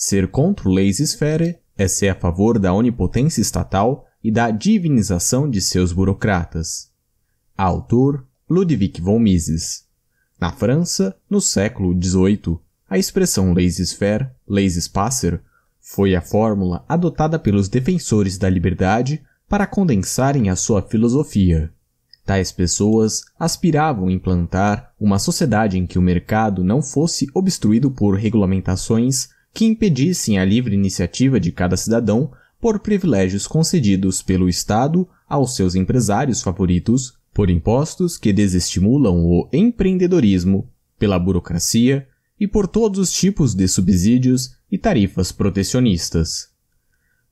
Ser contra o leis esfere é ser a favor da onipotência estatal e da divinização de seus burocratas. Autor Ludwig von Mises. Na França, no século XVIII, a expressão leis faire leis passer foi a fórmula adotada pelos defensores da liberdade para condensarem a sua filosofia. Tais pessoas aspiravam implantar uma sociedade em que o mercado não fosse obstruído por regulamentações que impedissem a livre iniciativa de cada cidadão por privilégios concedidos pelo Estado aos seus empresários favoritos, por impostos que desestimulam o empreendedorismo, pela burocracia e por todos os tipos de subsídios e tarifas protecionistas.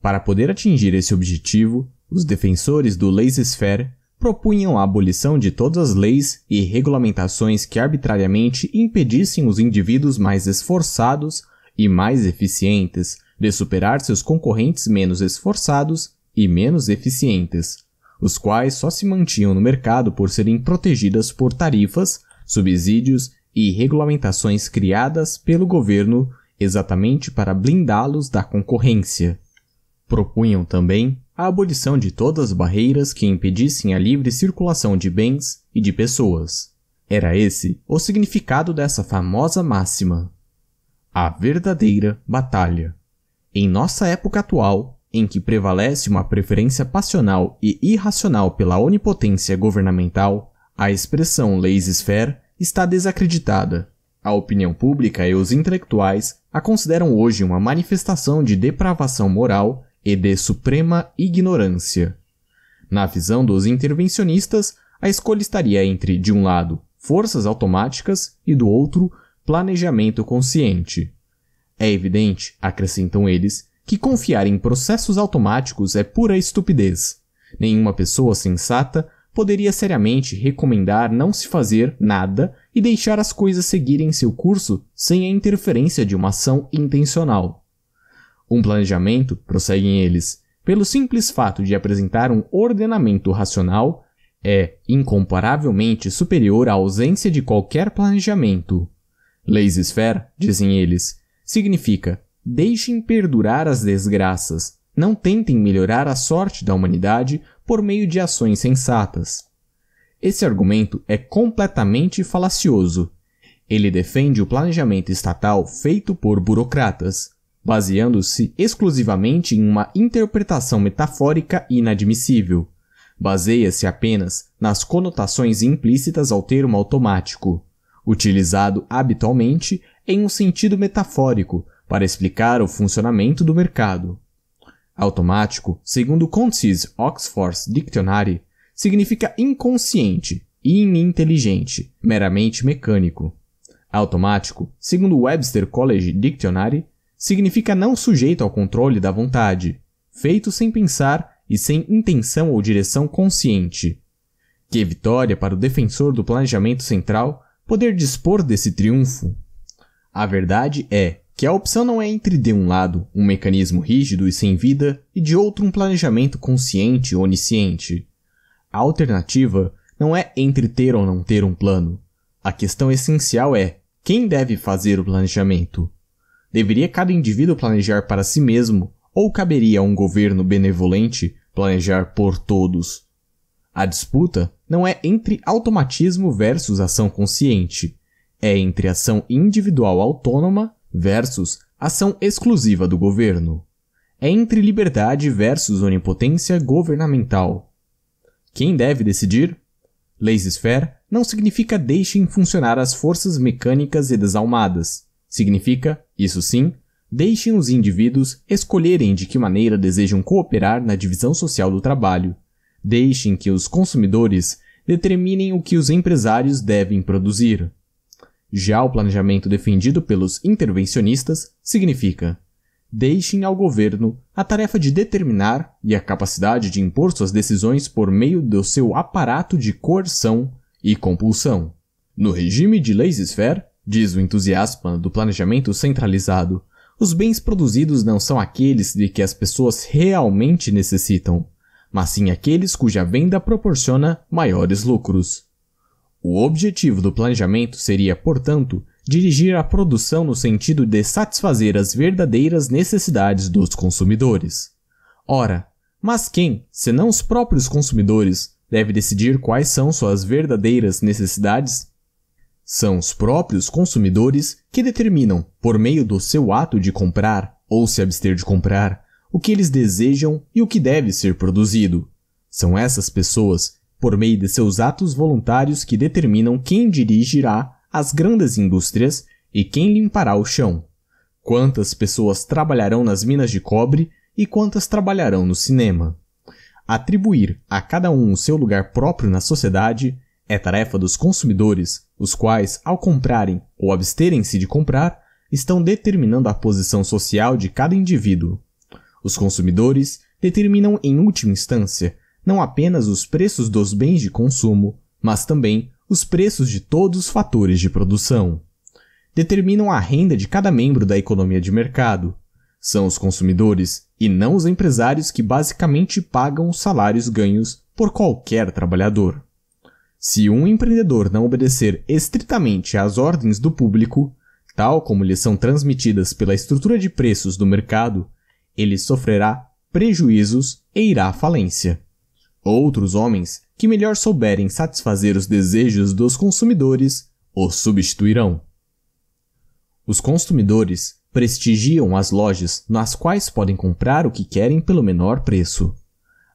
Para poder atingir esse objetivo, os defensores do laissez-faire propunham a abolição de todas as leis e regulamentações que arbitrariamente impedissem os indivíduos mais esforçados e mais eficientes, de superar seus concorrentes menos esforçados e menos eficientes, os quais só se mantinham no mercado por serem protegidas por tarifas, subsídios e regulamentações criadas pelo governo exatamente para blindá-los da concorrência. Propunham também a abolição de todas as barreiras que impedissem a livre circulação de bens e de pessoas. Era esse o significado dessa famosa máxima a verdadeira batalha. Em nossa época atual, em que prevalece uma preferência passional e irracional pela onipotência governamental, a expressão laissez-faire está desacreditada. A opinião pública e os intelectuais a consideram hoje uma manifestação de depravação moral e de suprema ignorância. Na visão dos intervencionistas, a escolha estaria entre, de um lado, forças automáticas e, do outro, planejamento consciente. É evidente, acrescentam eles, que confiar em processos automáticos é pura estupidez. Nenhuma pessoa sensata poderia seriamente recomendar não se fazer nada e deixar as coisas seguirem seu curso sem a interferência de uma ação intencional. Um planejamento, prosseguem eles, pelo simples fato de apresentar um ordenamento racional, é incomparavelmente superior à ausência de qualquer planejamento. Leis esfera, dizem eles, significa deixem perdurar as desgraças, não tentem melhorar a sorte da humanidade por meio de ações sensatas. Esse argumento é completamente falacioso. Ele defende o planejamento estatal feito por burocratas, baseando-se exclusivamente em uma interpretação metafórica inadmissível. Baseia-se apenas nas conotações implícitas ao termo automático utilizado habitualmente em um sentido metafórico para explicar o funcionamento do mercado. Automático, segundo Concise Oxford Dictionary, significa inconsciente, ininteligente, meramente mecânico. Automático, segundo Webster College Dictionary, significa não sujeito ao controle da vontade, feito sem pensar e sem intenção ou direção consciente. Que vitória para o defensor do planejamento central poder dispor desse triunfo. A verdade é que a opção não é entre, de um lado, um mecanismo rígido e sem vida, e de outro, um planejamento consciente e onisciente. A alternativa não é entre ter ou não ter um plano. A questão essencial é quem deve fazer o planejamento. Deveria cada indivíduo planejar para si mesmo, ou caberia a um governo benevolente planejar por todos? A disputa não é entre automatismo versus ação consciente, é entre ação individual autônoma versus ação exclusiva do governo. É entre liberdade versus onipotência governamental. Quem deve decidir? Laissez-faire não significa deixem funcionar as forças mecânicas e desalmadas. Significa, isso sim, deixem os indivíduos escolherem de que maneira desejam cooperar na divisão social do trabalho, Deixem que os consumidores determinem o que os empresários devem produzir. Já o planejamento defendido pelos intervencionistas significa: deixem ao governo a tarefa de determinar e a capacidade de impor suas decisões por meio do seu aparato de coerção e compulsão. No regime de laissez-faire, diz o entusiasta do planejamento centralizado, os bens produzidos não são aqueles de que as pessoas realmente necessitam mas sim aqueles cuja venda proporciona maiores lucros. O objetivo do planejamento seria, portanto, dirigir a produção no sentido de satisfazer as verdadeiras necessidades dos consumidores. Ora, mas quem, senão os próprios consumidores, deve decidir quais são suas verdadeiras necessidades? São os próprios consumidores que determinam, por meio do seu ato de comprar ou se abster de comprar, o que eles desejam e o que deve ser produzido. São essas pessoas, por meio de seus atos voluntários, que determinam quem dirigirá as grandes indústrias e quem limpará o chão. Quantas pessoas trabalharão nas minas de cobre e quantas trabalharão no cinema. Atribuir a cada um o seu lugar próprio na sociedade é tarefa dos consumidores, os quais, ao comprarem ou absterem-se de comprar, estão determinando a posição social de cada indivíduo. Os consumidores determinam, em última instância, não apenas os preços dos bens de consumo, mas também os preços de todos os fatores de produção. Determinam a renda de cada membro da economia de mercado. São os consumidores e não os empresários que basicamente pagam os salários ganhos por qualquer trabalhador. Se um empreendedor não obedecer estritamente às ordens do público, tal como lhe são transmitidas pela estrutura de preços do mercado, ele sofrerá prejuízos e irá à falência. Outros homens que melhor souberem satisfazer os desejos dos consumidores o substituirão. Os consumidores prestigiam as lojas nas quais podem comprar o que querem pelo menor preço.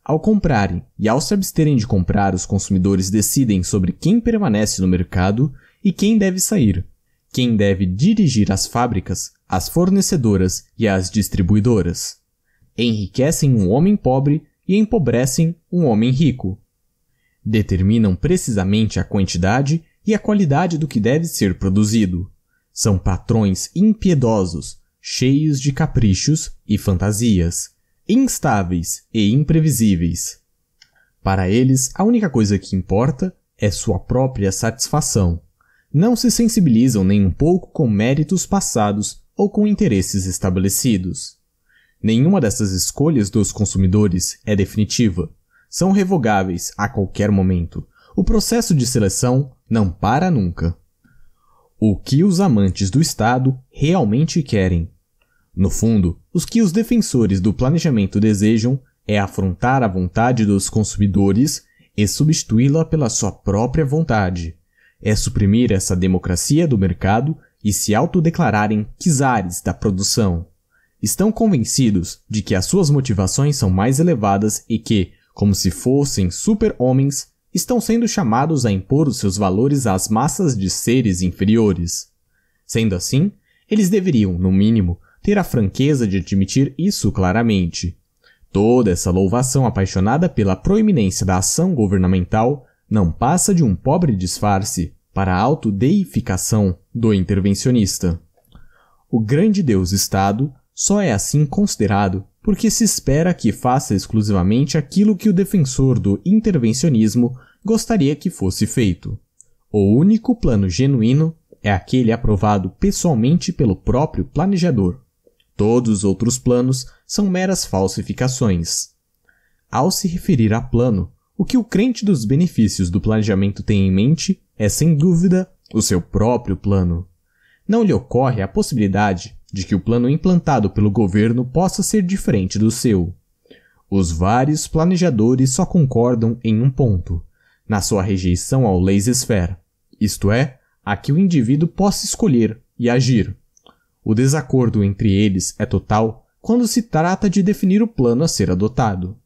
Ao comprarem e ao se absterem de comprar, os consumidores decidem sobre quem permanece no mercado e quem deve sair, quem deve dirigir as fábricas, as fornecedoras e as distribuidoras. Enriquecem um homem pobre e empobrecem um homem rico. Determinam precisamente a quantidade e a qualidade do que deve ser produzido. São patrões impiedosos, cheios de caprichos e fantasias, instáveis e imprevisíveis. Para eles, a única coisa que importa é sua própria satisfação não se sensibilizam nem um pouco com méritos passados ou com interesses estabelecidos. Nenhuma dessas escolhas dos consumidores é definitiva. São revogáveis a qualquer momento. O processo de seleção não para nunca. O que os amantes do Estado realmente querem? No fundo, os que os defensores do planejamento desejam é afrontar a vontade dos consumidores e substituí-la pela sua própria vontade é suprimir essa democracia do mercado e se autodeclararem quizares da produção. Estão convencidos de que as suas motivações são mais elevadas e que, como se fossem super-homens, estão sendo chamados a impor os seus valores às massas de seres inferiores. Sendo assim, eles deveriam, no mínimo, ter a franqueza de admitir isso claramente. Toda essa louvação apaixonada pela proeminência da ação governamental não passa de um pobre disfarce para a autodeificação do intervencionista. O grande Deus Estado só é assim considerado porque se espera que faça exclusivamente aquilo que o defensor do intervencionismo gostaria que fosse feito. O único plano genuíno é aquele aprovado pessoalmente pelo próprio planejador. Todos os outros planos são meras falsificações. Ao se referir a plano, o que o crente dos benefícios do planejamento tem em mente é, sem dúvida, o seu próprio plano. Não lhe ocorre a possibilidade de que o plano implantado pelo governo possa ser diferente do seu. Os vários planejadores só concordam em um ponto: na sua rejeição ao laissez-faire, isto é, a que o indivíduo possa escolher e agir. O desacordo entre eles é total quando se trata de definir o plano a ser adotado.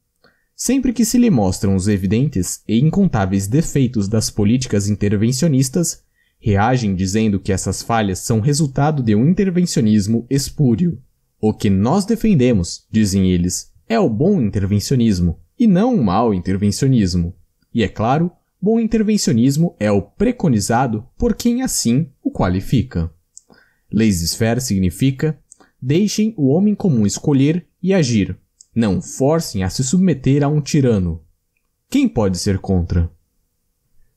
Sempre que se lhe mostram os evidentes e incontáveis defeitos das políticas intervencionistas, reagem dizendo que essas falhas são resultado de um intervencionismo espúrio. O que nós defendemos, dizem eles, é o bom intervencionismo e não o mau intervencionismo. E é claro, bom intervencionismo é o preconizado por quem assim o qualifica. Laissez-faire significa deixem o homem comum escolher e agir, não forcem a se submeter a um tirano. Quem pode ser contra?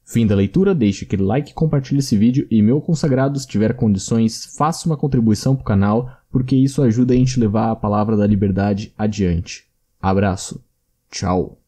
Fim da leitura, deixe aquele like, compartilhe esse vídeo e meu consagrado, se tiver condições, faça uma contribuição para o canal, porque isso ajuda a gente levar a palavra da liberdade adiante. Abraço. Tchau.